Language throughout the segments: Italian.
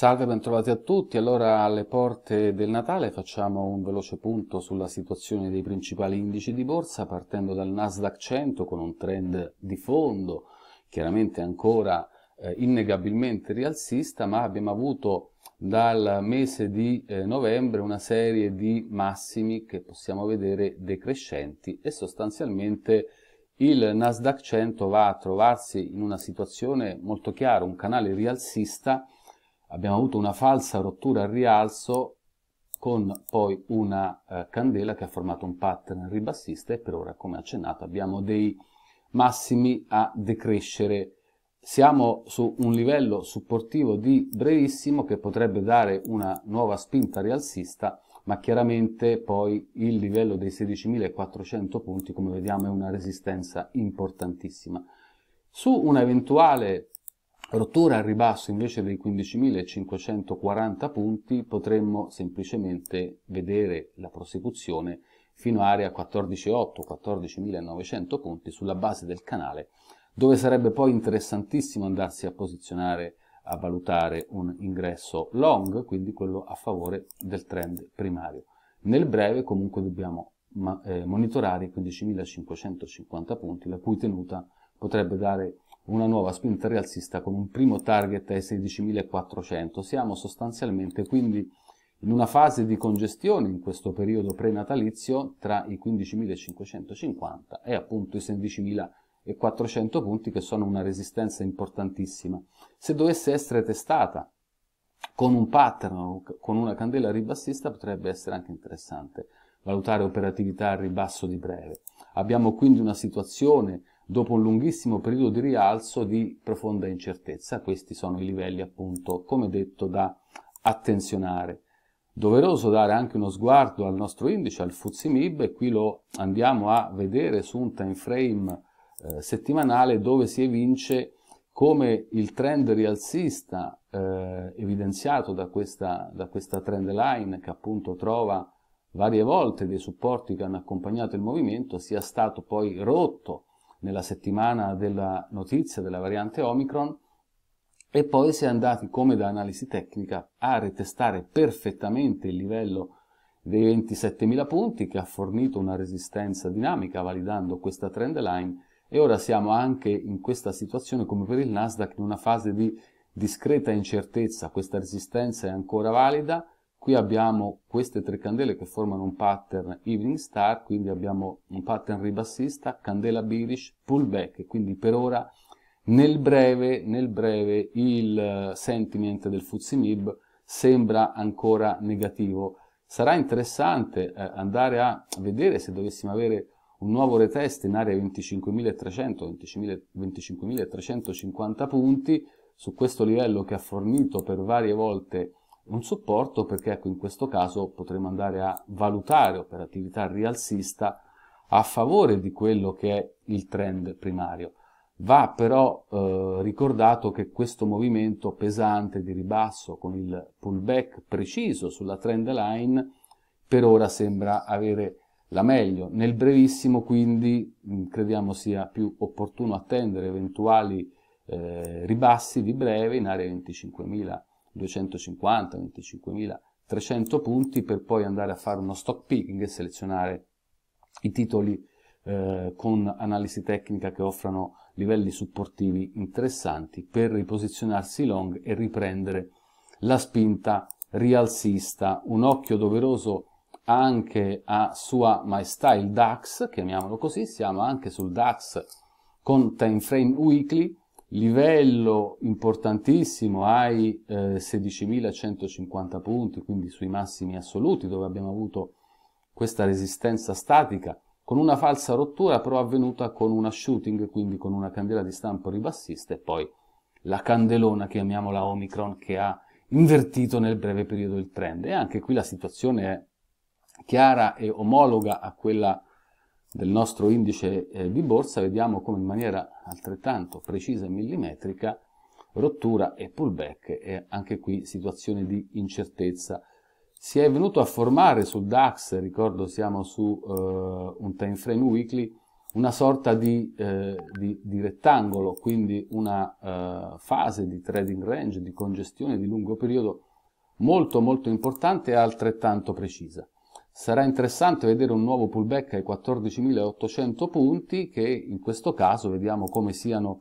Salve, bentrovati a tutti. Allora, alle porte del Natale facciamo un veloce punto sulla situazione dei principali indici di borsa, partendo dal Nasdaq 100 con un trend di fondo, chiaramente ancora eh, innegabilmente rialzista, ma abbiamo avuto dal mese di eh, novembre una serie di massimi che possiamo vedere decrescenti e sostanzialmente il Nasdaq 100 va a trovarsi in una situazione molto chiara, un canale rialzista abbiamo avuto una falsa rottura al rialzo con poi una eh, candela che ha formato un pattern ribassista e per ora, come accennato, abbiamo dei massimi a decrescere. Siamo su un livello supportivo di brevissimo che potrebbe dare una nuova spinta rialzista, ma chiaramente poi il livello dei 16.400 punti, come vediamo, è una resistenza importantissima. Su eventuale rottura al ribasso invece dei 15.540 punti potremmo semplicemente vedere la prosecuzione fino a area 14.8, 14.900 punti sulla base del canale, dove sarebbe poi interessantissimo andarsi a posizionare, a valutare un ingresso long, quindi quello a favore del trend primario. Nel breve comunque dobbiamo eh, monitorare i 15.550 punti, la cui tenuta potrebbe dare una nuova spinta rialzista con un primo target ai 16.400. Siamo sostanzialmente quindi in una fase di congestione in questo periodo prenatalizio tra i 15.550 e appunto i 16.400 punti che sono una resistenza importantissima. Se dovesse essere testata con un pattern, con una candela ribassista potrebbe essere anche interessante valutare operatività al ribasso di breve. Abbiamo quindi una situazione dopo un lunghissimo periodo di rialzo di profonda incertezza. Questi sono i livelli, appunto, come detto, da attenzionare. Doveroso dare anche uno sguardo al nostro indice, al FTSE e qui lo andiamo a vedere su un time frame eh, settimanale dove si evince come il trend rialzista eh, evidenziato da questa, da questa, trend line che appunto trova varie volte dei supporti che hanno accompagnato il movimento sia stato poi rotto nella settimana della notizia della variante Omicron e poi si è andati, come da analisi tecnica, a retestare perfettamente il livello dei 27.000 punti che ha fornito una resistenza dinamica validando questa trend line e ora siamo anche in questa situazione come per il Nasdaq in una fase di discreta incertezza, questa resistenza è ancora valida, Qui abbiamo queste tre candele che formano un pattern Evening Star, quindi abbiamo un pattern ribassista, candela bearish, pullback, quindi per ora nel breve, nel breve il eh, sentiment del FTSE MIB sembra ancora negativo. Sarà interessante eh, andare a vedere se dovessimo avere un nuovo retest in area 25.300, 25.350 punti, su questo livello che ha fornito per varie volte un supporto perché ecco, in questo caso potremo andare a valutare operatività rialzista a favore di quello che è il trend primario. Va però eh, ricordato che questo movimento pesante di ribasso con il pullback preciso sulla trend line per ora sembra avere la meglio. Nel brevissimo quindi mm, crediamo sia più opportuno attendere eventuali eh, ribassi di breve in area 25.000 250, 25.000, 300 punti per poi andare a fare uno stock picking e selezionare i titoli eh, con analisi tecnica che offrano livelli supportivi interessanti per riposizionarsi long e riprendere la spinta rialzista. Un occhio doveroso anche a sua maestà il DAX, chiamiamolo così, siamo anche sul DAX con time frame weekly livello importantissimo ai eh, 16.150 punti, quindi sui massimi assoluti, dove abbiamo avuto questa resistenza statica, con una falsa rottura però avvenuta con una shooting, quindi con una candela di stampo ribassista e poi la candelona, chiamiamola Omicron, che ha invertito nel breve periodo il trend. E anche qui la situazione è chiara e omologa a quella del nostro indice eh, di borsa, vediamo come in maniera altrettanto precisa e millimetrica rottura e pullback e anche qui situazione di incertezza. Si è venuto a formare sul DAX, ricordo siamo su eh, un time frame weekly, una sorta di, eh, di, di rettangolo, quindi una eh, fase di trading range, di congestione di lungo periodo molto molto importante e altrettanto precisa. Sarà interessante vedere un nuovo pullback ai 14.800 punti che in questo caso vediamo come siano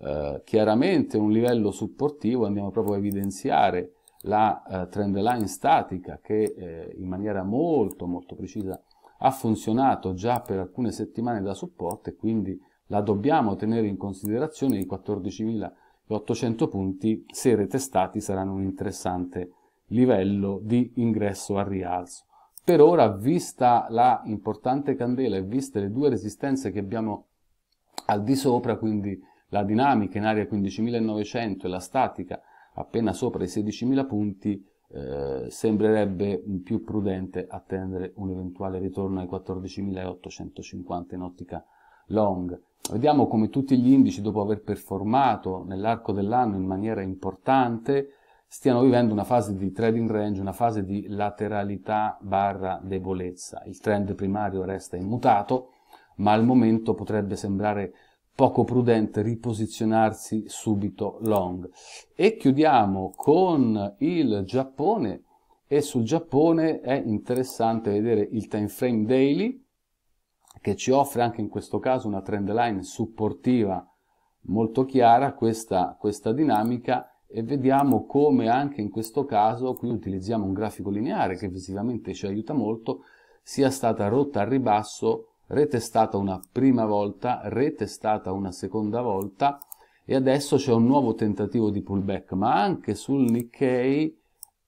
eh, chiaramente un livello supportivo, andiamo proprio a evidenziare la eh, trend line statica che eh, in maniera molto molto precisa ha funzionato già per alcune settimane da supporto e quindi la dobbiamo tenere in considerazione, i 14.800 punti se retestati saranno un interessante livello di ingresso al rialzo per ora, vista la importante candela e viste le due resistenze che abbiamo al di sopra, quindi la dinamica in area 15.900 e la statica appena sopra i 16.000 punti, eh, sembrerebbe più prudente attendere un eventuale ritorno ai 14.850 in ottica long. Vediamo come tutti gli indici, dopo aver performato nell'arco dell'anno in maniera importante, stiano vivendo una fase di trading range, una fase di lateralità barra debolezza. Il trend primario resta immutato, ma al momento potrebbe sembrare poco prudente riposizionarsi subito long. E chiudiamo con il Giappone e sul Giappone è interessante vedere il time frame daily che ci offre anche in questo caso una trend line supportiva molto chiara, questa, questa dinamica e vediamo come anche in questo caso, qui utilizziamo un grafico lineare che visivamente ci aiuta molto, sia stata rotta al ribasso, retestata una prima volta, retestata una seconda volta e adesso c'è un nuovo tentativo di pullback, ma anche sul Nikkei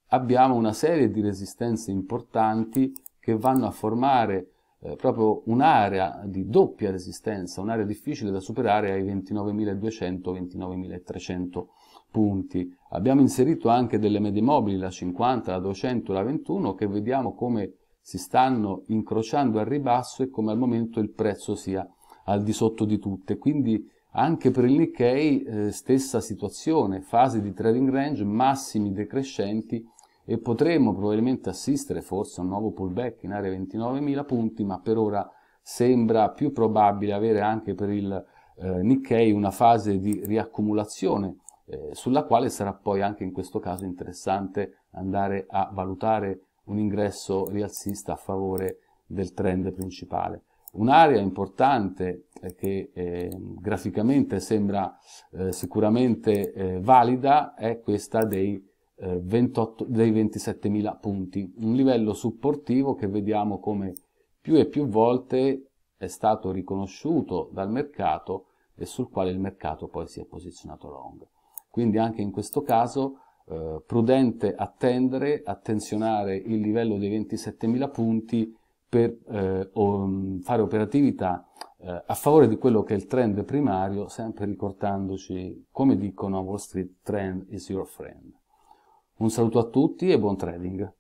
abbiamo una serie di resistenze importanti che vanno a formare eh, proprio un'area di doppia resistenza, un'area difficile da superare ai 29.200-29.300 punti. Abbiamo inserito anche delle medie mobili, la 50, la 200, la 21, che vediamo come si stanno incrociando al ribasso e come al momento il prezzo sia al di sotto di tutte. Quindi anche per il Nikkei eh, stessa situazione, fase di trading range, massimi decrescenti, e potremmo probabilmente assistere forse a un nuovo pullback in area 29.000 punti, ma per ora sembra più probabile avere anche per il eh, Nikkei una fase di riaccumulazione eh, sulla quale sarà poi anche in questo caso interessante andare a valutare un ingresso rialzista a favore del trend principale. Un'area importante eh, che eh, graficamente sembra eh, sicuramente eh, valida è questa dei 28 eh, dei 27.000 punti, un livello supportivo che vediamo come più e più volte è stato riconosciuto dal mercato e sul quale il mercato poi si è posizionato long. Quindi anche in questo caso eh, prudente attendere, attenzionare il livello dei 27.000 punti per eh, mm, fare operatività eh, a favore di quello che è il trend primario, sempre ricordandoci, come dicono a Wall Street, trend is your friend. Un saluto a tutti e buon trading.